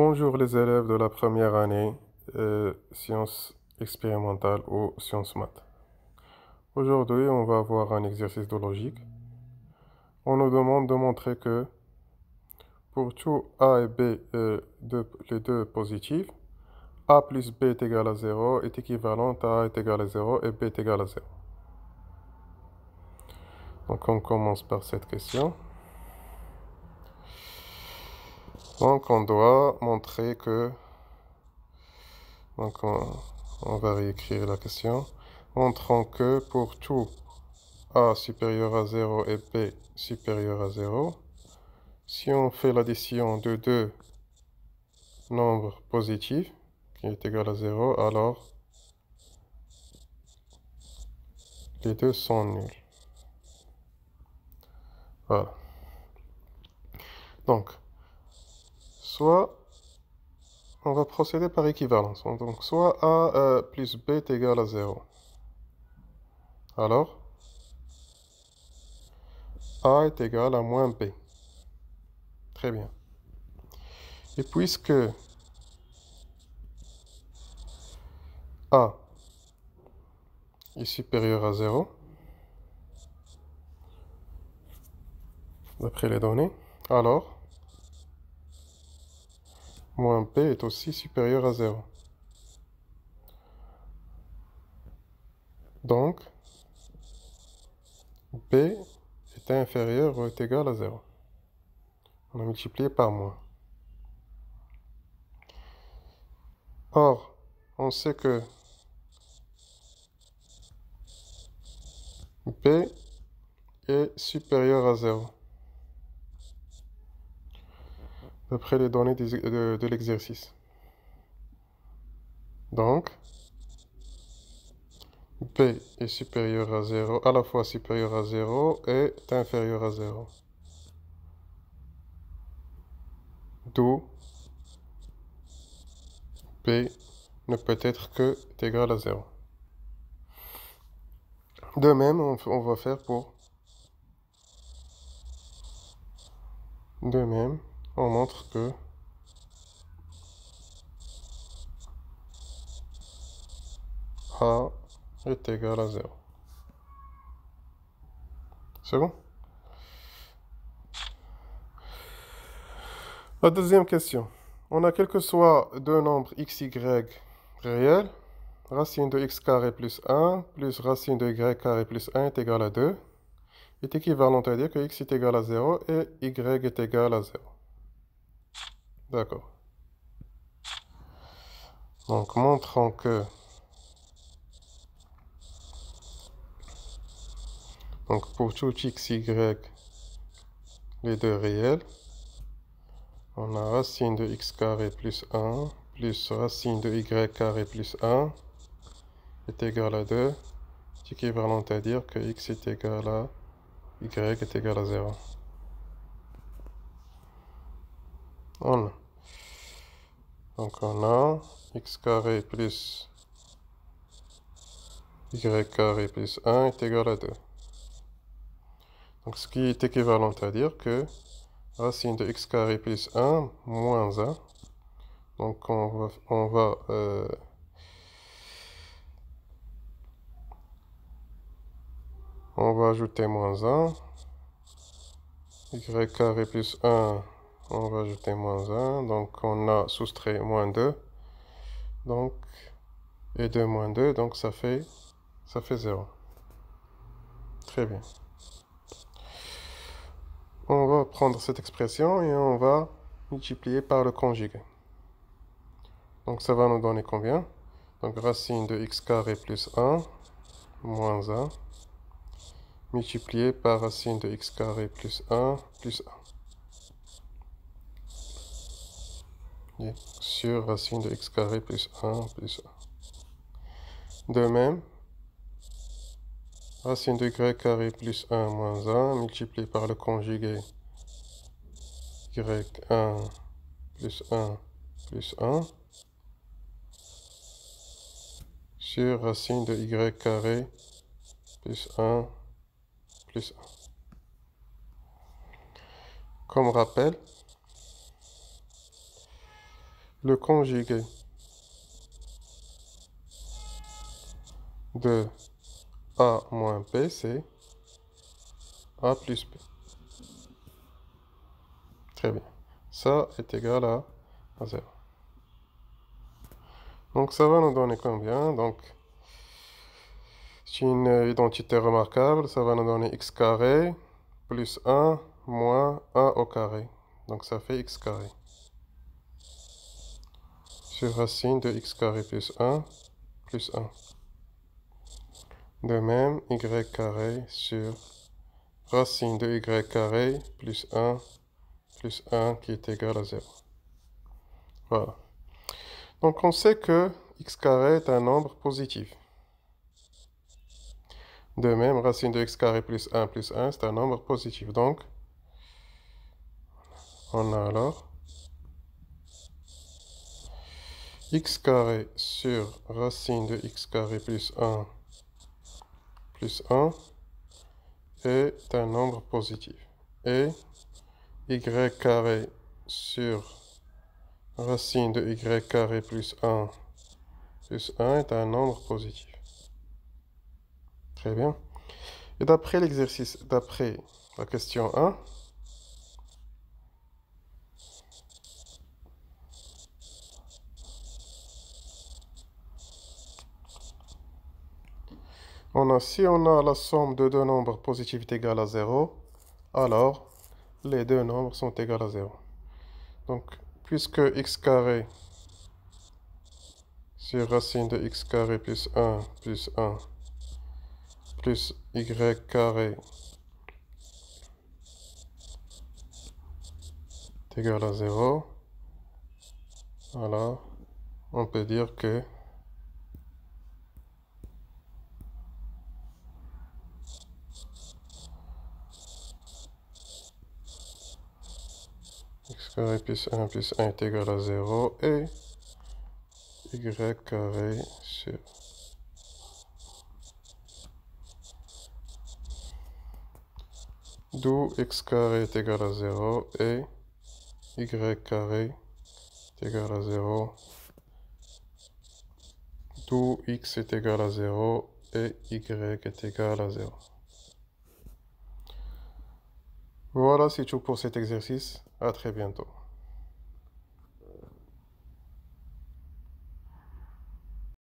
Bonjour les élèves de la première année euh, sciences expérimentales ou sciences maths. Aujourd'hui, on va avoir un exercice de logique. On nous demande de montrer que pour tout A et B, euh, les deux positifs, A plus B est égal à 0 est équivalent à A est égal à 0 et B est égal à 0. Donc on commence par cette question. Donc on doit montrer que... Donc on, va réécrire la question. Montrons que pour tout a supérieur à 0 et b supérieur à 0, si on fait l'addition de deux nombres positifs, qui est égal à 0, alors les deux sont nuls. Voilà. Donc, soit on va procéder par équivalence. Donc soit A euh, plus B est égal à 0. Alors, A est égal à moins B. Très bien. Et puisque A est supérieur à 0, d'après les données, alors moins P est aussi supérieur à 0. Donc, p est inférieur ou égal à 0. On a multiplié par moins. Or, on sait que p est supérieur à 0. d'après les données de, l'exercice. Donc, P est supérieur à 0, à la fois supérieur à 0 et inférieur à 0. D'où P ne peut être que égal à 0. De même, on va faire pour... De même, on montre que A est égal à 0. C'est bon La deuxième question. On a quel que soit deux nombres x, y réels, racine de x carré plus 1 plus racine de y carré plus 1 est égal à 2, est équivalent à dire que x est égal à 0 et y est égal à 0. D'accord. Donc, montrons que... Donc, pour tout x, y, les deux réels, on a racine de x carré plus 1 plus racine de y carré plus 1 est égal à 2, ce qui est équivalent à dire que x est égal à y est égal à 0. on a. Donc on a x carré plus y carré plus 1 est égal à 2. Donc ce qui est équivalent à dire que racine de x carré plus 1 moins 1. Donc on va, on va euh, on va ajouter moins 1 y carré plus 1 on va ajouter moins 1, donc on a soustrait moins 2, donc, et 2 moins 2, donc ça fait, ça fait 0. Très bien. On va prendre cette expression et on va multiplier par le conjugué. Donc ça va nous donner combien Donc racine de x carré plus 1, moins 1, multiplié par racine de x carré plus 1, plus 1. sur racine de x carré plus 1 plus 1. De même, racine de y carré plus 1 moins 1 multiplié par le conjugué y1 plus 1 plus 1 sur racine de y carré plus 1 plus 1. Comme rappel, le conjugué de A moins p, c'est A plus p. Très bien. Ça est égal à 0. Donc ça va nous donner combien Donc c'est une identité remarquable. Ça va nous donner x carré plus 1 moins 1 au carré. Donc ça fait x carré sur racine de x carré plus 1 plus 1. De même, y carré sur racine de y carré plus 1 plus 1 qui est égal à 0. Voilà. Donc on sait que x carré est un nombre positif. De même, racine de x carré plus 1 plus 1, c'est un nombre positif. Donc, on a alors x carré sur racine de x carré plus 1 plus 1 est un nombre positif. Et y carré sur racine de y carré plus 1 plus 1 est un nombre positif. Très bien. Et d'après l'exercice, d'après la question 1, On a, si on a la somme de deux nombres positifs est égale à 0, alors les deux nombres sont égales à 0. Donc, puisque x carré sur racine de x carré plus 1 plus 1 plus y carré est égal à 0, alors on peut dire que 0 plus 1 plus 1 est égal à 0 et y carré sur d'où x carré est égal à 0 et y carré est égal à 0 d'où x est égal à 0 et y est égal à 0. Voilà, c'est tout pour cet exercice. À très bientôt.